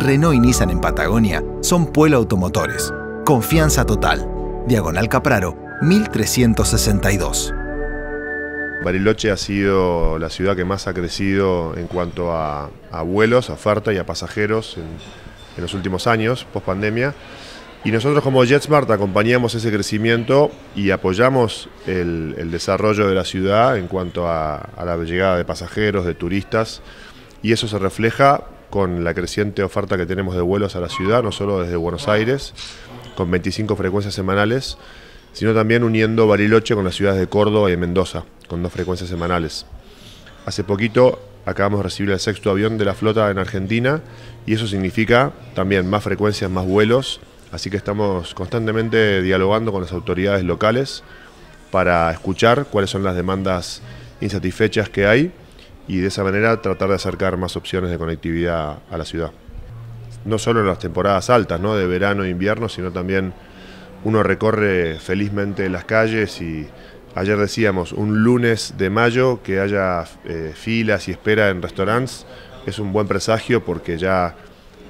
Renault y Nissan en Patagonia son Puelo Automotores. Confianza total. Diagonal Capraro, 1362. Bariloche ha sido la ciudad que más ha crecido en cuanto a, vuelos, a oferta y a pasajeros en, los últimos años, post pandemia. Y nosotros como JetSmart acompañamos ese crecimiento y apoyamos el, desarrollo de la ciudad en cuanto a, a, la llegada de pasajeros, de turistas, y eso se refleja con la creciente oferta que tenemos de vuelos a la ciudad, no solo desde Buenos Aires, con 25 frecuencias semanales, sino también uniendo Bariloche con las ciudades de Córdoba y Mendoza, con dos frecuencias semanales. Hace poquito acabamos de recibir el sexto avión de la flota en Argentina y eso significa también más frecuencias, más vuelos, así que estamos constantemente dialogando con las autoridades locales para escuchar cuáles son las demandas insatisfechas que hay y de esa manera tratar de acercar más opciones de conectividad a la ciudad. No solo en las temporadas altas, ¿no? de verano e invierno, sino también uno recorre felizmente las calles y ayer decíamos, un lunes de mayo que haya eh, filas y espera en restaurantes es un buen presagio porque ya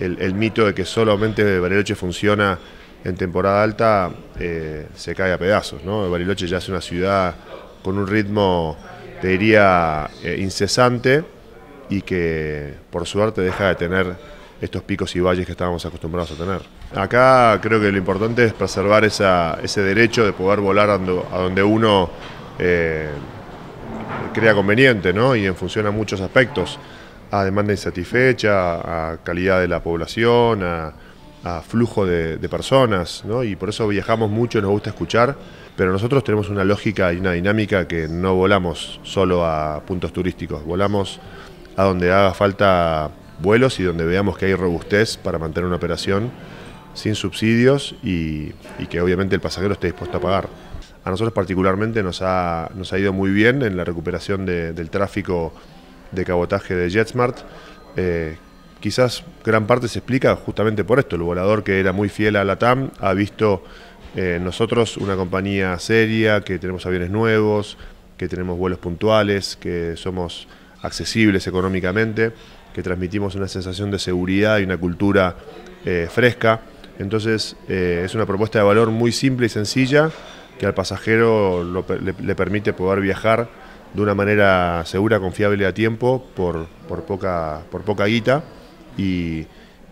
el, mito de que solamente Bariloche funciona en temporada alta eh, se cae a pedazos. ¿no? Bariloche ya es una ciudad con un ritmo te diría, eh, incesante y que por suerte deja de tener estos picos y valles que estábamos acostumbrados a tener. Acá creo que lo importante es preservar ese derecho de poder volar a donde uno eh, crea conveniente ¿no? y en función a muchos aspectos, a demanda insatisfecha, a calidad de la población, a a flujo de, personas, ¿no? y por eso viajamos mucho, nos gusta escuchar, pero nosotros tenemos una lógica y una dinámica que no volamos solo a puntos turísticos, volamos a donde haga falta vuelos y donde veamos que hay robustez para mantener una operación sin subsidios y, que obviamente el pasajero esté dispuesto a pagar. A nosotros particularmente nos ha, ido muy bien en la recuperación del tráfico de cabotaje de JetSmart, eh, quizás gran parte se explica justamente por esto. El volador que era muy fiel a la TAM ha visto eh, nosotros una compañía seria, que tenemos aviones nuevos, que tenemos vuelos puntuales, que somos accesibles económicamente, que transmitimos una sensación de seguridad y una cultura eh, fresca. Entonces eh, es una propuesta de valor muy simple y sencilla que al pasajero le, permite poder viajar de una manera segura, confiable y a tiempo por, por, poca, por poca guita y,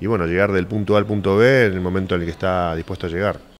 bueno, llegar del punto A al punto B en el momento en el que está dispuesto a llegar.